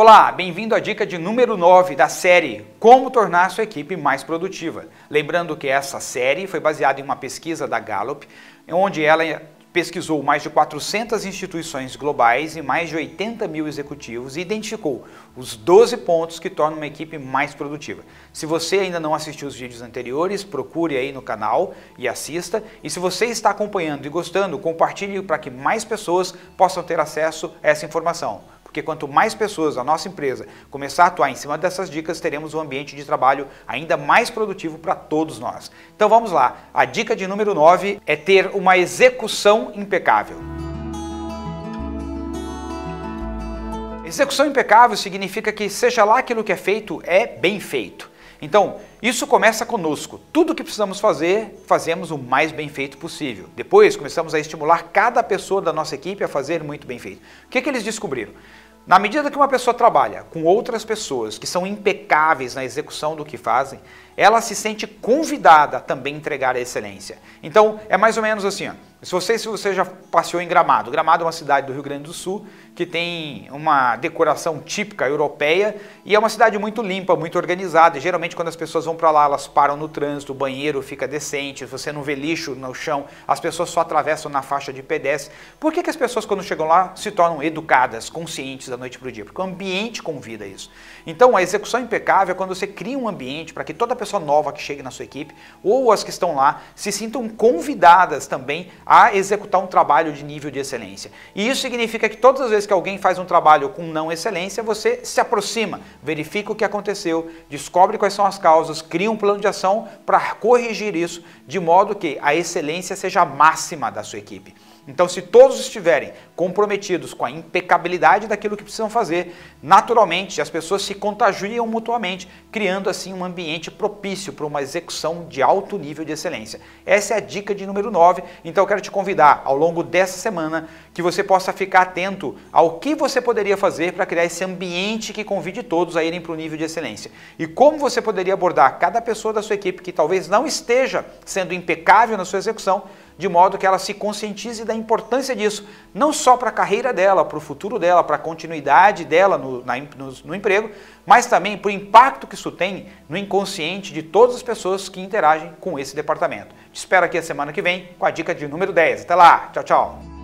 Olá, bem-vindo à dica de número 9 da série Como tornar sua equipe mais produtiva. Lembrando que essa série foi baseada em uma pesquisa da Gallup, onde ela pesquisou mais de 400 instituições globais e mais de 80 mil executivos e identificou os 12 pontos que tornam uma equipe mais produtiva. Se você ainda não assistiu os vídeos anteriores, procure aí no canal e assista. E se você está acompanhando e gostando, compartilhe para que mais pessoas possam ter acesso a essa informação. Porque quanto mais pessoas a nossa empresa começar a atuar em cima dessas dicas, teremos um ambiente de trabalho ainda mais produtivo para todos nós. Então vamos lá. A dica de número 9 é ter uma execução impecável. Execução impecável significa que seja lá aquilo que é feito é bem feito. Então, isso começa conosco. Tudo que precisamos fazer, fazemos o mais bem feito possível. Depois, começamos a estimular cada pessoa da nossa equipe a fazer muito bem feito. O que, que eles descobriram? Na medida que uma pessoa trabalha com outras pessoas que são impecáveis na execução do que fazem, ela se sente convidada a também entregar a excelência. Então, é mais ou menos assim, ó. Se você, se você já passeou em Gramado, Gramado é uma cidade do Rio Grande do Sul que tem uma decoração típica europeia e é uma cidade muito limpa, muito organizada. E, geralmente quando as pessoas vão para lá, elas param no trânsito, o banheiro fica decente, você não vê lixo no chão, as pessoas só atravessam na faixa de pedestre. Por que, que as pessoas quando chegam lá se tornam educadas, conscientes da noite para o dia? Porque o ambiente convida isso. Então a execução impecável é quando você cria um ambiente para que toda pessoa nova que chegue na sua equipe ou as que estão lá se sintam convidadas também a executar um trabalho de nível de excelência. E isso significa que todas as vezes que alguém faz um trabalho com não excelência, você se aproxima, verifica o que aconteceu, descobre quais são as causas, cria um plano de ação para corrigir isso, de modo que a excelência seja a máxima da sua equipe. Então, se todos estiverem comprometidos com a impecabilidade daquilo que precisam fazer, naturalmente as pessoas se contagiam mutuamente, criando assim um ambiente propício para uma execução de alto nível de excelência. Essa é a dica de número 9. Então, eu quero quero te convidar ao longo dessa semana que você possa ficar atento ao que você poderia fazer para criar esse ambiente que convide todos a irem para o nível de excelência. E como você poderia abordar cada pessoa da sua equipe que talvez não esteja sendo impecável na sua execução, de modo que ela se conscientize da importância disso, não só para a carreira dela, para o futuro dela, para a continuidade dela no, na, no, no emprego, mas também para o impacto que isso tem no inconsciente de todas as pessoas que interagem com esse departamento. Te espero aqui a semana que vem com a dica de número 10. Até lá, tchau, tchau!